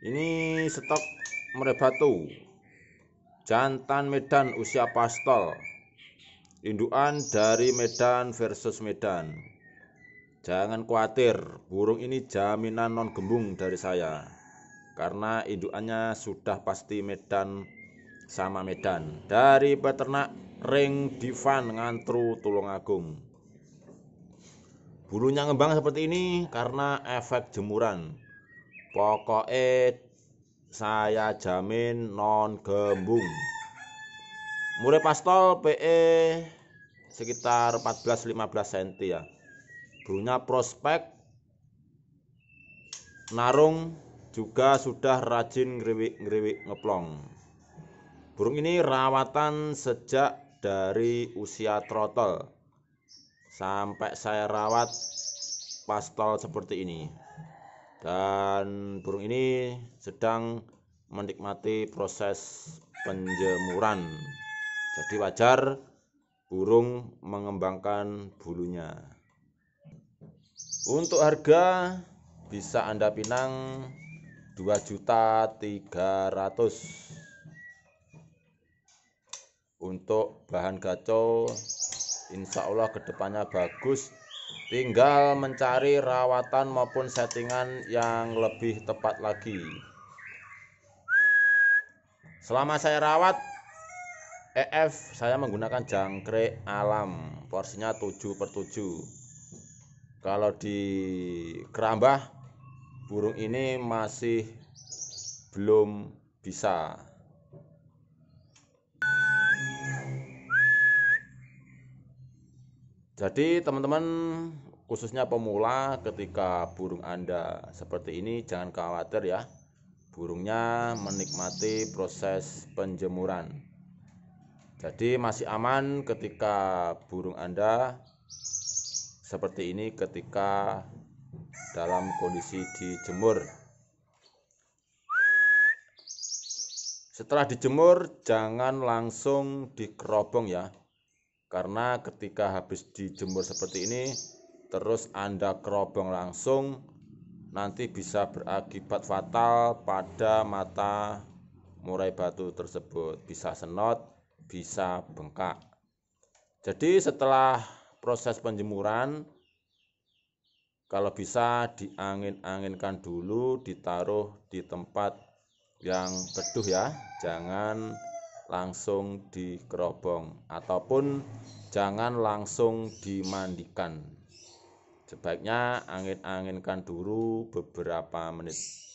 Ini stok merebatu Jantan Medan usia pastel Induan dari Medan versus Medan. Jangan khawatir, burung ini jaminan non gembung dari saya. Karena induannya sudah pasti Medan sama Medan. Dari peternak Ring Divan Ngantru Tulungagung. Bulunya ngembang seperti ini karena efek jemuran. Pokoke saya jamin non gembung. Murai pastol PE sekitar 14-15 cm ya. prospek narung juga sudah rajin ngeriwik-ngeriwik ngeplong. Burung ini rawatan sejak dari usia trotol sampai saya rawat pastol seperti ini dan burung ini sedang menikmati proses penjemuran jadi wajar burung mengembangkan bulunya untuk harga bisa Anda pinang juta 2 300 untuk bahan gacau Insya Allah kedepannya bagus tinggal mencari rawatan maupun settingan yang lebih tepat lagi selama saya rawat EF saya menggunakan jangkrik alam porsinya 7 per 7 kalau di kerambah burung ini masih belum bisa Jadi teman-teman khususnya pemula ketika burung Anda seperti ini jangan khawatir ya. Burungnya menikmati proses penjemuran. Jadi masih aman ketika burung Anda seperti ini ketika dalam kondisi dijemur. Setelah dijemur jangan langsung dikerobong ya karena ketika habis dijemur seperti ini terus Anda kerobong langsung nanti bisa berakibat fatal pada mata murai batu tersebut bisa senot bisa bengkak jadi setelah proses penjemuran kalau bisa diangin-anginkan dulu ditaruh di tempat yang teduh ya jangan langsung dikerobong ataupun jangan langsung dimandikan. Sebaiknya angin-anginkan dulu beberapa menit.